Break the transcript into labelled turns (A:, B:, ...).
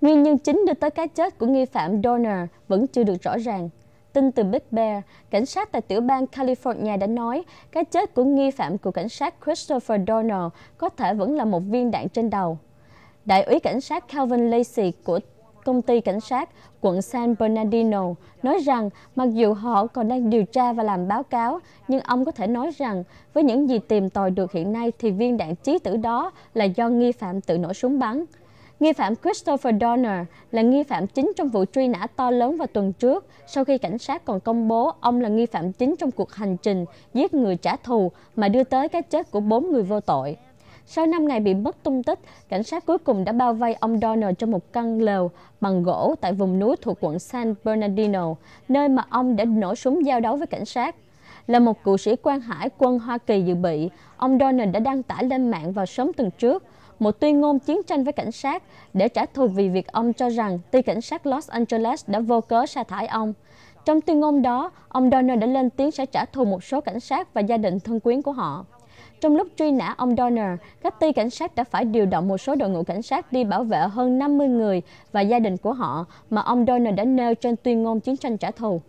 A: Nguyên nhân chính đưa tới cái chết của nghi phạm Donner vẫn chưa được rõ ràng. Tin từ Big Bear, cảnh sát tại tiểu bang California đã nói cái chết của nghi phạm của cảnh sát Christopher Donner có thể vẫn là một viên đạn trên đầu. Đại úy cảnh sát Calvin Lacey của công ty cảnh sát quận San Bernardino nói rằng mặc dù họ còn đang điều tra và làm báo cáo, nhưng ông có thể nói rằng với những gì tìm tòi được hiện nay thì viên đạn chí tử đó là do nghi phạm tự nổ súng bắn. Nghi phạm Christopher Donner là nghi phạm chính trong vụ truy nã to lớn vào tuần trước, sau khi cảnh sát còn công bố ông là nghi phạm chính trong cuộc hành trình giết người trả thù mà đưa tới cái chết của bốn người vô tội. Sau 5 ngày bị mất tung tích, cảnh sát cuối cùng đã bao vây ông Donner trong một căn lều bằng gỗ tại vùng núi thuộc quận San Bernardino, nơi mà ông đã nổ súng giao đấu với cảnh sát. Là một cựu sĩ quan hải quân Hoa Kỳ dự bị, ông Donner đã đăng tải lên mạng vào sớm tuần trước – một tuyên ngôn chiến tranh với cảnh sát để trả thù vì việc ông cho rằng ty cảnh sát Los Angeles đã vô cớ sa thải ông. Trong tuyên ngôn đó, ông Donner đã lên tiếng sẽ trả thù một số cảnh sát và gia đình thân quyến của họ. Trong lúc truy nã ông Donner, các ty cảnh sát đã phải điều động một số đội ngũ cảnh sát đi bảo vệ hơn 50 người và gia đình của họ mà ông Donner đã nêu trên tuyên ngôn chiến tranh trả thù.